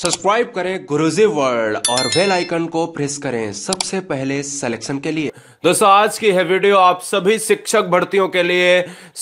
subscribe करें Guruji world और bell icon को प्रेस करें सबसे पहले सिलेक्शन के लिए दोस्तों आज की है वीडियो आप सभी शिक्षक भर्तियों के लिए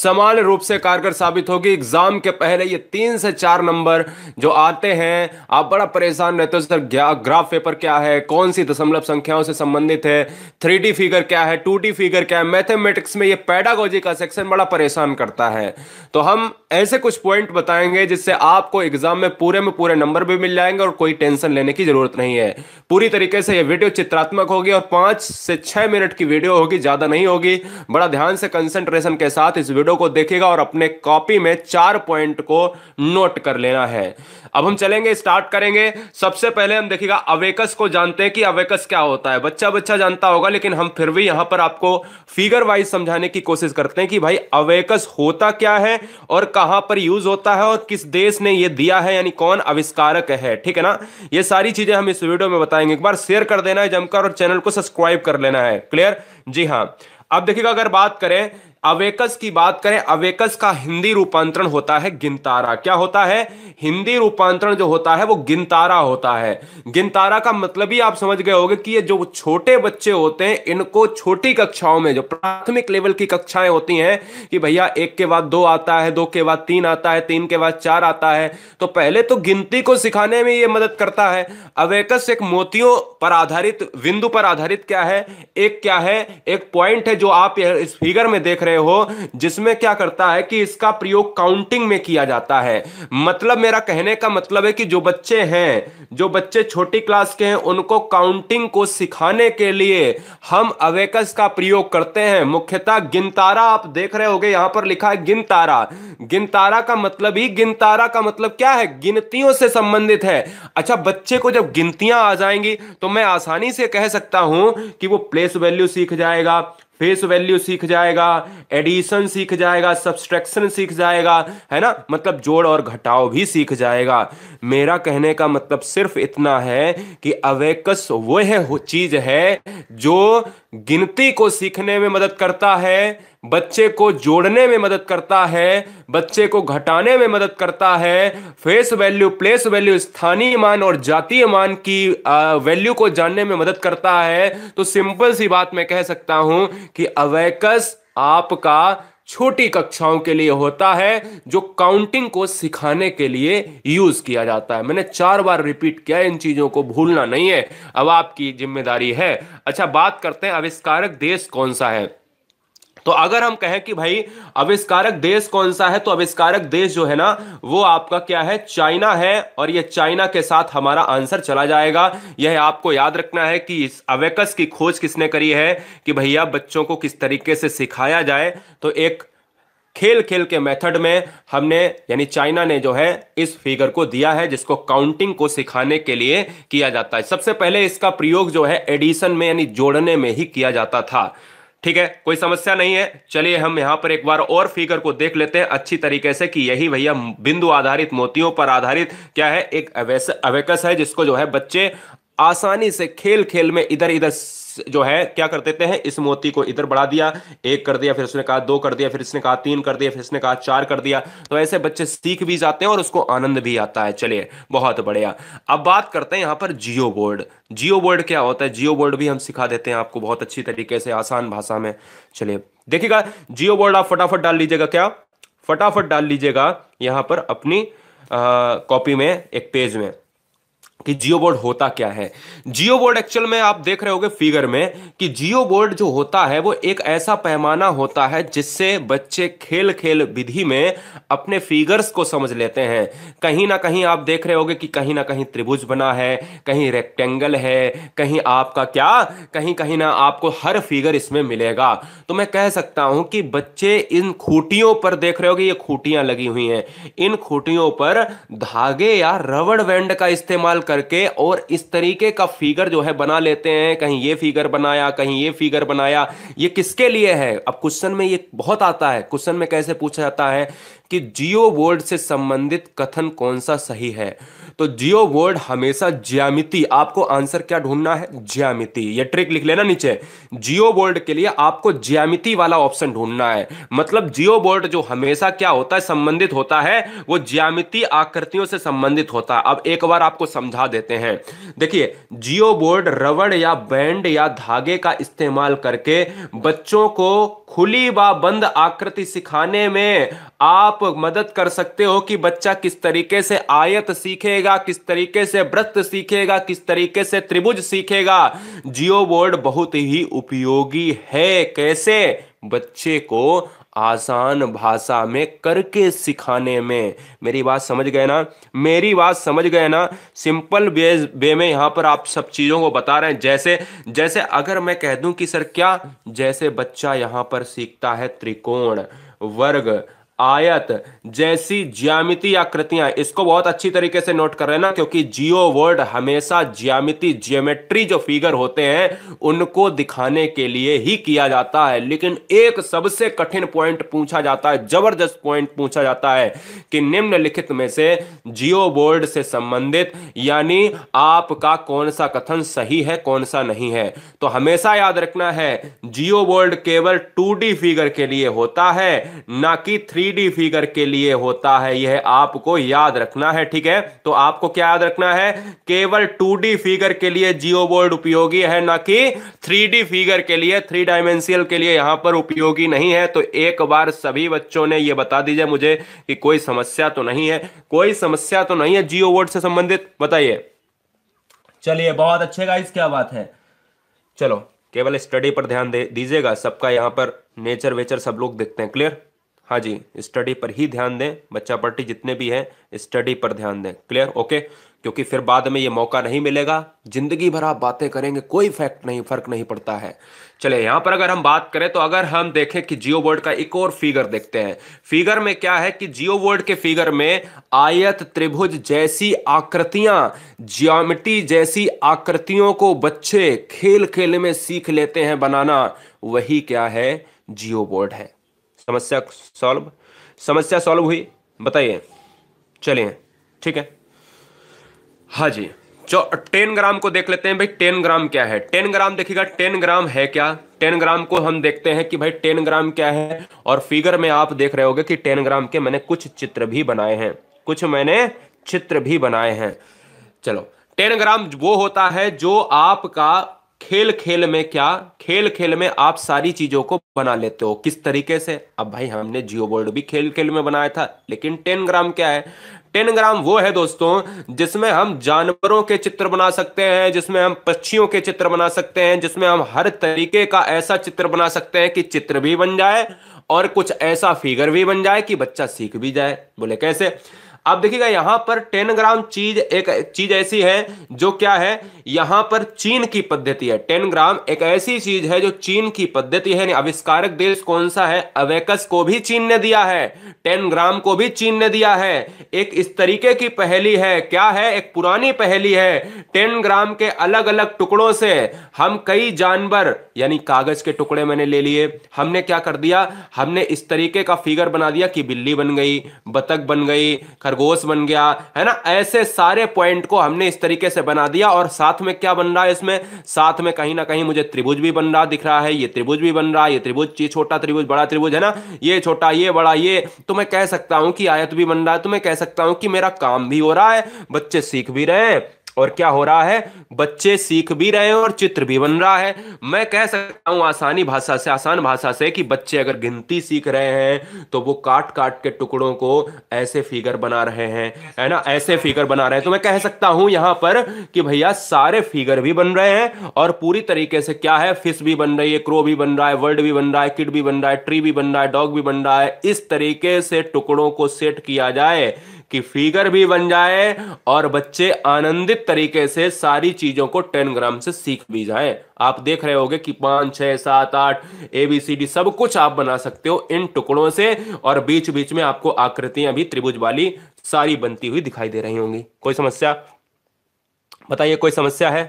समान रूप से कारगर साबित होगी एग्जाम के पहले ये तीन से चार नंबर जो आते हैं आप बड़ा परेशान रहते हो सर ग्राफ पेपर क्या है कौन सी दशमलव संख्याओं से संबंधित है थ्री फिगर क्या है टू फिगर क्या है मैथमेटिक्स में ये पैडागोजी का सेक्शन बड़ा परेशान करता है तो हम ऐसे कुछ पॉइंट बताएंगे जिससे आपको एग्जाम में पूरे में पूरे नंबर भी मिल जाएंगे और कोई टेंशन लेने की जरूरत नहीं है पूरी तरीके से यह वीडियो चित्रात्मक होगी और पांच से छह मिनट की की वीडियो होगी ज़्यादा नहीं होगी बड़ा ध्यान से कंसंट्रेशन के साथ इस वीडियो को देखेगा और अपने कॉपी में चार पॉइंट को नोट कर लेना है अब हम चलेंगे स्टार्ट करेंगे सबसे पहले हम देखेगा अवेकस को जानते हैं कि अवेकस क्या होता है बच्चा बच्चा जानता होगा लेकिन हम फिर भी यहां पर आपको फिगर वाइज समझाने की कोशिश करते हैं कि भाई अवेकस होता क्या है और कहां पर यूज होता है और किस देश ने यह दिया है यानी कौन आविष्कारक है ठीक है ना ये सारी चीजें हम इस वीडियो में बताएंगे एक बार शेयर कर देना है जमकर और चैनल को सब्सक्राइब कर लेना है क्लियर जी हाँ अब देखिएगा अगर बात करें अवेकस की बात करें अवेकस का हिंदी रूपांतरण होता है गिनतारा क्या होता है हिंदी रूपांतरण जो होता है वो गिनतारा होता है गिनतारा का मतलब ही आप समझ गए होंगे कि ये जो छोटे बच्चे होते हैं इनको छोटी कक्षाओं में जो प्राथमिक लेवल की कक्षाएं होती हैं कि भैया एक के बाद दो आता है दो के बाद तीन आता है तीन के बाद चार आता है तो पहले तो गिनती को सिखाने में ये मदद करता है अवेकस एक मोतियों पर आधारित बिंदु पर आधारित क्या है एक क्या है एक पॉइंट है जो आप इस फिगर में देख रहे रहे हो जिसमें क्या करता है कि इसका प्रयोग काउंटिंग में किया जाता है मतलब मेरा कहने का मतलब है कि जो बच्चे हैं जो बच्चे छोटी क्लास के हैं उनको काउंटिंग को सिखाने के लिए हम अवेकस का प्रयोग करते हैं मुख्यतः गिनतारा आप देख रहे होगे यहां पर लिखा है गिनतारा गिनतारा का मतलब ही गिनतारा का मतलब क्या है गिनतियों से संबंधित है अच्छा बच्चे को जब गिनतियां आ जाएंगी तो मैं आसानी से कह सकता हूं कि वो प्लेस वैल्यू सीख जाएगा फेस वैल्यू सीख जाएगा एडिशन सीख जाएगा सब्सट्रैक्शन सीख जाएगा है ना मतलब जोड़ और घटाव भी सीख जाएगा मेरा कहने का मतलब सिर्फ इतना है कि अवेकस वह चीज है जो गिनती को सीखने में मदद करता है बच्चे को जोड़ने में मदद करता है बच्चे को घटाने में मदद करता है फेस वैल्यू प्लेस वैल्यू स्थानीय मान और जातीय मान की वैल्यू को जानने में मदद करता है तो सिंपल सी बात मैं कह सकता हूं कि अवैकस आपका छोटी कक्षाओं के लिए होता है जो काउंटिंग को सिखाने के लिए यूज किया जाता है मैंने चार बार रिपीट किया इन चीजों को भूलना नहीं है अब आपकी जिम्मेदारी है अच्छा बात करते हैं आविष्कारक देश कौन सा है तो अगर हम कहें कि भाई अविष्कारक देश कौन सा है तो अविष्कारक देश जो है ना वो आपका क्या है चाइना है और ये चाइना के साथ हमारा आंसर चला जाएगा यह आपको याद रखना है कि इस अवेकस की खोज किसने करी है कि भैया बच्चों को किस तरीके से सिखाया जाए तो एक खेल खेल के मेथड में हमने यानी चाइना ने जो है इस फिगर को दिया है जिसको काउंटिंग को सिखाने के लिए किया जाता है सबसे पहले इसका प्रयोग जो है एडिशन में यानी जोड़ने में ही किया जाता था ठीक है कोई समस्या नहीं है चलिए हम यहां पर एक बार और फिगर को देख लेते हैं अच्छी तरीके से कि यही भैया बिंदु आधारित मोतियों पर आधारित क्या है एक अवेकस है जिसको जो है बच्चे आसानी से खेल खेल में इधर इधर जो है क्या कर देते हैं इस मोती को इधर बढ़ा दिया एक कर दिया फिर उसने कहा दो कर दिया फिर इसने कहा तीन कर दिया फिर इसने कहा चार कर दिया तो ऐसे बच्चे सीख भी जाते हैं और उसको आनंद भी आता है चलिए बहुत बढ़िया अब बात करते हैं यहां पर जियो बोर्ड जियो बोर्ड क्या होता है जियो बोर्ड भी हम सिखा देते हैं आपको बहुत अच्छी तरीके से आसान भाषा में चलिए देखिएगा जियो बोर्ड आप फटाफट डाल लीजिएगा क्या फटाफट डाल लीजिएगा यहां पर अपनी कॉपी में एक पेज में कि जियो बोर्ड होता क्या है जियो बोर्ड एक्चुअल में आप देख रहे होंगे फिगर में कि जियो बोर्ड जो होता है वो एक ऐसा पैमाना होता है जिससे बच्चे खेल खेल विधि में अपने फिगर्स को समझ लेते हैं कहीं ना कहीं आप देख रहे होगे कि कहीं ना कहीं त्रिभुज बना है कहीं रेक्टेंगल है कहीं आपका क्या कहीं कहीं ना आपको हर फिगर इसमें मिलेगा तो मैं कह सकता हूं कि बच्चे इन खूटियों पर देख रहे हो ये खूटियां लगी हुई हैं इन खूटियों पर धागे या रबड़ बैंड का इस्तेमाल करके और इस तरीके का फिगर जो है बना लेते हैं कहीं ये फिगर बनाया कहीं ये फिगर बनाया ये किसके लिए है अब क्वेश्चन में ये बहुत आता है क्वेश्चन में कैसे पूछा जाता है कि जियो वर्ड से संबंधित कथन कौन सा सही है तो जियो वर्ड हमेशा ज्यामिति आपको आंसर क्या ढूंढना है ज्यामिति ये ट्रिक लिख लेना नीचे जियो वर्ड के लिए आपको ज्यामिति वाला ऑप्शन ढूंढना है मतलब जियो वर्ड जो हमेशा क्या होता है संबंधित होता है वो ज्यामिति आकृतियों से संबंधित होता है अब एक बार आपको समझा देते हैं देखिए जियो बोर्ड रबड़ या बैंड या धागे का इस्तेमाल करके बच्चों को खुली व बंद आकृति सिखाने में आप आप मदद कर सकते हो कि बच्चा किस तरीके से आयत सीखेगा किस तरीके से व्रत सीखेगा किस तरीके से त्रिभुज सीखेगा जियो बोर्ड बहुत ही उपयोगी है कैसे बच्चे को आसान भाषा में करके सिखाने में मेरी बात समझ गए ना मेरी बात समझ गए ना सिंपल वे वे में यहाँ पर आप सब चीज़ों को बता रहे हैं जैसे जैसे अगर मैं कह दूं कि सर क्या जैसे बच्चा यहाँ पर सीखता है त्रिकोण वर्ग आयत जैसी ज्यामिति आकृतियां इसको बहुत अच्छी तरीके से नोट कर रहे हैं ना क्योंकि जियो वर्ड हमेशा ज्यामिति जियोमेट्री जो फिगर होते हैं उनको दिखाने के लिए ही किया जाता है लेकिन एक सबसे कठिन पॉइंट पूछा जाता है जबरदस्त पॉइंट पूछा जाता है कि निम्नलिखित में से जियो बोर्ड से संबंधित यानी आपका कौन सा कथन सही है कौन सा नहीं है तो हमेशा याद रखना है जियो बोर्ड केवल टू फिगर के लिए होता है ना कि थ्री 3D फिगर के लिए होता है यह आपको याद रखना है ठीक है तो आपको क्या याद रखना है केवल 2D फिगर के लिए जियो बोर्ड उपयोगी है ना कि 3D फिगर के लिए थ्री डायमेंशियल के लिए यहां पर उपयोगी नहीं है तो एक बार सभी बच्चों ने यह बता दीजिए मुझे कि कोई समस्या तो नहीं है कोई समस्या तो नहीं है जियो बोर्ड से संबंधित बताइए चलिए बहुत अच्छे गाइस क्या बात है चलो केवल स्टडी पर ध्यान दे दीजिएगा सबका यहां पर नेचर वेचर सब लोग देखते हैं क्लियर हाँ जी स्टडी पर ही ध्यान दें बच्चा पट्टी जितने भी हैं स्टडी पर ध्यान दें क्लियर ओके क्योंकि फिर बाद में ये मौका नहीं मिलेगा जिंदगी भर आप बातें करेंगे कोई फैक्ट नहीं फर्क नहीं पड़ता है चले यहां पर अगर हम बात करें तो अगर हम देखें कि जियो वर्ल्ड का एक और फिगर देखते हैं फिगर में क्या है कि जियो वर्ल्ड के फिगर में आयत त्रिभुज जैसी आकृतियां जियोमिटी जैसी आकृतियों को बच्चे खेल खेल में सीख लेते हैं बनाना वही क्या है जियो बोर्ड है समस्या सॉल्व समस्या सॉल्व हुई बताइए चलिए ठीक है हाँ जी जो टेन ग्राम को देख लेते हैं भाई टेन ग्राम क्या है टेन ग्राम देखिएगा टेन ग्राम है क्या टेन ग्राम को हम देखते हैं कि भाई टेन ग्राम क्या है और फिगर में आप देख रहे होगे कि टेन ग्राम के मैंने कुछ चित्र भी बनाए हैं कुछ मैंने चित्र भी बनाए हैं चलो टेन ग्राम वो होता है जो आपका खेल खेल में क्या खेल खेल में आप सारी चीजों को बना लेते हो किस तरीके से अब भाई हमने जियो बोर्ड भी खेल खेल में बनाया था लेकिन टेन ग्राम क्या है टेन ग्राम वो है दोस्तों जिसमें हम जानवरों के चित्र बना सकते हैं जिसमें हम पक्षियों के चित्र बना सकते हैं जिसमें हम हर तरीके का ऐसा चित्र बना सकते हैं कि चित्र भी बन जाए और कुछ ऐसा फिगर भी बन जाए कि बच्चा सीख भी जाए बोले कैसे अब देखिएगा यहां पर टेन ग्राम चीज एक चीज ऐसी है जो क्या है यहां पर चीन की पद्धति है टेन ग्राम एक ऐसी चीज है जो चीन की पद्धति है आविष्कारक देश कौन सा है अवेकस को भी चीन ने दिया है टेन ग्राम को भी चीन ने दिया है एक इस तरीके की पहली है क्या है एक पुरानी पहली है टेन ग्राम के अलग अलग टुकड़ों से हम कई जानवर यानी कागज के टुकड़े मैंने ले लिए हमने क्या कर दिया हमने इस तरीके का फिगर बना दिया कि बिल्ली बन गई बतख बन गई खरगोश खरगोश बन गया है ना ऐसे सारे पॉइंट को हमने इस तरीके से बना दिया और साथ में क्या बन रहा है इसमें साथ में कहीं ना कहीं मुझे त्रिभुज भी बन रहा दिख रहा है ये त्रिभुज भी बन रहा है ये त्रिभुज ये छोटा त्रिभुज बड़ा त्रिभुज है ना ये छोटा ये बड़ा ये तो मैं कह सकता हूं कि आयत भी बन रहा है तो मैं कह सकता हूं कि मेरा काम भी हो रहा है बच्चे सीख भी रहे हैं और क्या हो रहा है बच्चे सीख भी रहे हैं और चित्र भी बन रहा है मैं कह सकता हूं आसानी भाषा से आसान भाषा से कि बच्चे अगर गिनती सीख रहे हैं तो वो काट काट के टुकड़ों को ऐसे फिगर बना रहे हैं है ना ऐसे फिगर बना रहे हैं तो मैं कह सकता हूं यहां पर कि भैया सारे फिगर भी बन रहे हैं और पूरी तरीके से क्या है फिश भी बन रही है क्रो भी बन रहा है वर्ल्ड भी बन रहा है किड भी बन रहा है ट्री भी बन रहा है डॉग भी बन रहा है इस तरीके से टुकड़ों को सेट किया जाए कि फिगर भी बन जाए और बच्चे आनंदित तरीके से सारी चीजों को टेन ग्राम से सीख भी जाए आप देख रहे होंगे कि पांच छह सात आठ एबीसीडी सब कुछ आप बना सकते हो इन टुकड़ों से और बीच बीच में आपको आकृतियां भी त्रिभुज वाली सारी बनती हुई दिखाई दे रही होंगी कोई समस्या बताइए कोई समस्या है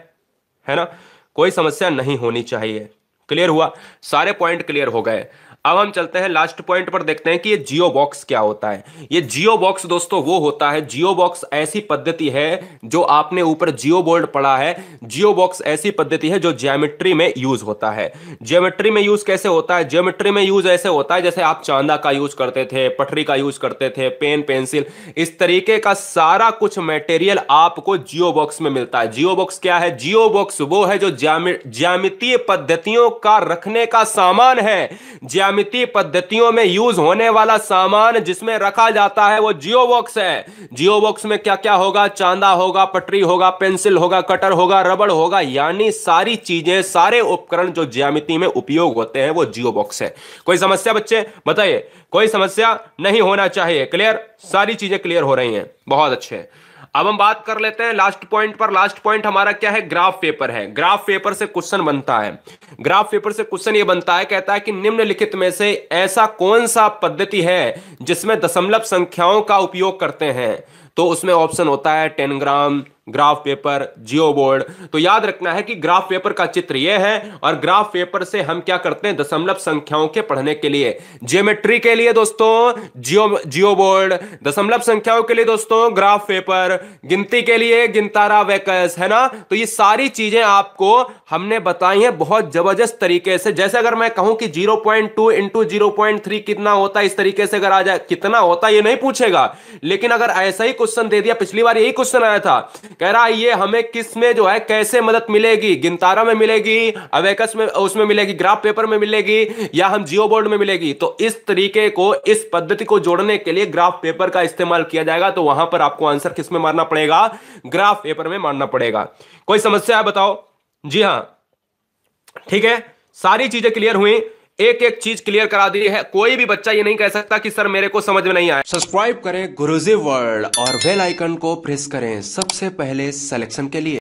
है ना कोई समस्या नहीं होनी चाहिए क्लियर हुआ सारे पॉइंट क्लियर हो गए अब हम चलते हैं लास्ट पॉइंट पर देखते हैं कि ये जियो बॉक्स क्या होता है ये जियो बॉक्स दोस्तों वो होता है जियो बॉक्स ऐसी पद्धति है जो आपने ऊपर जियो बोर्ड पढ़ा है जियो बॉक्स ऐसी पद्धति है जो ज्योमेट्री में यूज होता है ज्योमेट्री में यूज कैसे होता है ज्योमेट्री में यूज ऐसे होता है जैसे आप चांदा का यूज करते थे पटरी का यूज करते थे पेन पेंसिल इस तरीके का सारा कुछ मेटेरियल आपको जियो बॉक्स में मिलता है जियो बॉक्स क्या है जियो बॉक्स वो है जो ज्यामितीय पद्धतियों का रखने का सामान है ज्यामित ज्यामिति पद्धतियों में यूज होने वाला सामान जिसमें रखा जाता है वो जियो बॉक्स है जियो बॉक्स में क्या क्या होगा चांदा होगा पटरी होगा पेंसिल होगा कटर होगा रबड़ होगा यानी सारी चीजें सारे उपकरण जो ज्यामिति में उपयोग होते हैं वो जियो बॉक्स है कोई समस्या बच्चे बताइए कोई समस्या नहीं होना चाहिए क्लियर सारी चीजें क्लियर हो रही हैं बहुत अच्छे अब हम बात कर लेते हैं लास्ट पॉइंट पर लास्ट पॉइंट हमारा क्या है ग्राफ पेपर है ग्राफ पेपर से क्वेश्चन बनता है ग्राफ पेपर से क्वेश्चन ये बनता है कहता है कि निम्नलिखित में से ऐसा कौन सा पद्धति है जिसमें दशमलव संख्याओं का उपयोग करते हैं तो उसमें ऑप्शन होता है tangram graph paper geoboard तो याद रखना है कि ग्राफ पेपर का चित्र यह है और ग्राफ पेपर से हम क्या करते हैं दशमलव संख्याओं के पढ़ने के लिए जियोमेट्री के लिए दोस्तों जियो जियो बोर्ड दशमलव संख्याओं के लिए दोस्तों ग्राफ पेपर गिनती के लिए गिनतारा वैकस है ना तो ये सारी चीजें आपको हमने बताई हैं बहुत जबरदस्त तरीके से जैसे अगर मैं कहूं कि zero point two into zero point three कितना होता है इस तरीके से अगर आ जाए कितना होता है ये नहीं पूछेगा लेकिन अगर ऐसा ही कुछ क्वेश्चन दे दिया पिछली बार यही क्वेश्चन आया था कह रहा है ये हमें किस में जो है कैसे मदद मिलेगी गिनतारा में मिलेगी अवेकस में उसमें मिलेगी ग्राफ पेपर में मिलेगी या हम जियो बोर्ड में मिलेगी तो इस तरीके को इस पद्धति को जोड़ने के लिए ग्राफ पेपर का इस्तेमाल किया जाएगा तो वहां पर आपको आंसर किस में मारना पड़ेगा ग्राफ पेपर में मारना पड़ेगा कोई समस्या है बताओ जी हाँ ठीक है सारी चीजें क्लियर हुई एक एक चीज क्लियर करा दी है कोई भी बच्चा ये नहीं कह सकता कि सर मेरे को समझ में नहीं आया सब्सक्राइब करें गुरुजी वर्ल्ड और वेल आइकन को प्रेस करें सबसे पहले सिलेक्शन के लिए